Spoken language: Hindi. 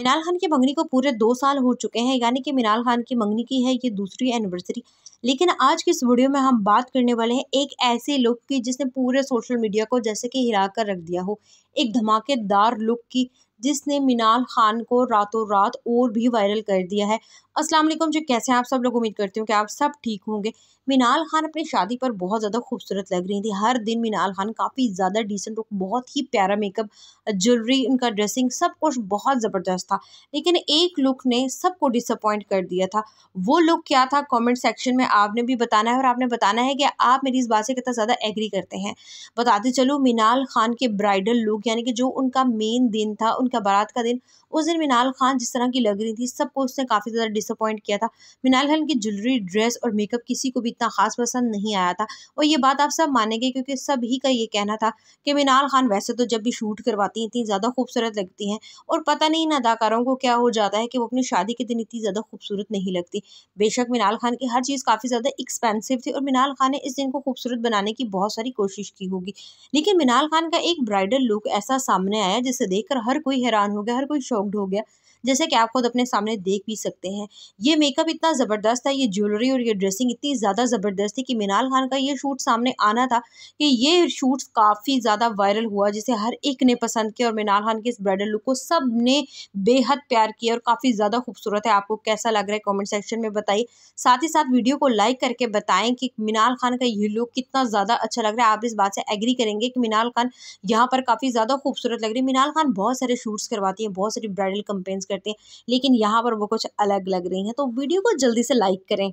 मिनाल खान की मंगनी को पूरे दो साल हो चुके हैं यानी कि मिनाल खान की मंगनी की है ये दूसरी एनिवर्सरी लेकिन आज की इस वीडियो में हम बात करने वाले हैं एक ऐसे लुक की जिसने पूरे सोशल मीडिया को जैसे कि हिरा कर रख दिया हो एक धमाकेदार लुक की जिसने मीनाल खान को रातों रात और भी वायरल कर दिया है अस्सलाम वालेकुम जी कैसे हैं आप सब लोग उम्मीद करती हूँ कि आप सब ठीक होंगे मीनाल खान अपनी शादी पर बहुत ज़्यादा खूबसूरत लग रही थी हर दिन मिनाल खान काफ़ी ज़्यादा डिसेंट लुक बहुत ही प्यारा मेकअप ज्वेलरी उनका ड्रेसिंग सब कुछ बहुत ज़बरदस्त था लेकिन एक लुक ने सबको डिसअपॉइंट कर दिया था वो लुक क्या था कॉमेंट सेक्शन में आपने भी बताना है और आपने बताना है कि आप मेरी इस बात से कितना ज़्यादा एग्री करते हैं बताते चलो मीनाल खान के ब्राइडल लुक यानी कि जो उनका मेन दिन था उनका था बारात का दिन उस दिन मिनाल खान जिस तरह की लग रही थी सबको उसने काफ़ी ज़्यादा डिसअपॉइंट किया था मिनाल खान की ज्वेलरी ड्रेस और मेकअप किसी को भी इतना खास पसंद नहीं आया था और ये बात आप सब मानेंगे क्योंकि सभी का ये कहना था कि मिनाल खान वैसे तो जब भी शूट करवाती हैं इतनी ज़्यादा खूबसूरत लगती हैं और पता नहीं इन अदाकारों को क्या हो जाता है कि वो अपनी शादी के दिन इतनी ज़्यादा खूबसूरत नहीं लगती बेशक मिनाल खान की हर चीज़ काफ़ी ज़्यादा एक्सपेंसिव थी और मिनाल खान ने इस दिन को खूबसूरत बनाने की बहुत सारी कोशिश की होगी लेकिन मिनाल खान का एक ब्राइडल लुक ऐसा सामने आया जिसे देखकर हर कोई हैरान हो गया हर कोई शॉक्ड हो गया जैसे कि आप खुद अपने सामने देख भी सकते हैं ये मेकअप इतना ज़बरदस्त था ये ज्वेलरी और ये ड्रेसिंग इतनी ज़्यादा ज़बरदस्त थी कि मीनाल खान का ये शूट सामने आना था कि ये शूट काफ़ी ज़्यादा वायरल हुआ जिसे हर एक ने पसंद किया और मीनाल खान के इस ब्राइडल लुक को सब ने बेहद प्यार किया और काफ़ी ज़्यादा खूबसूरत है आपको कैसा लग रहा है कॉमेंट सेक्शन में बताइए साथ ही साथ वीडियो को लाइक करके बताएँ कि मीनाल खान का ये लुक कितना ज़्यादा अच्छा लग रहा है आप इस बात से एग्री करेंगे कि मीनाल खान यहाँ पर काफ़ी ज़्यादा खूबसूरत लग रही है मीनाल खान बहुत सारे शूट्स करवाती हैं बहुत सारी ब्राइडल कंपेन्स करती हैं लेकिन यहाँ पर वो कुछ अलग लग रही हैं तो वीडियो को जल्दी से लाइक करें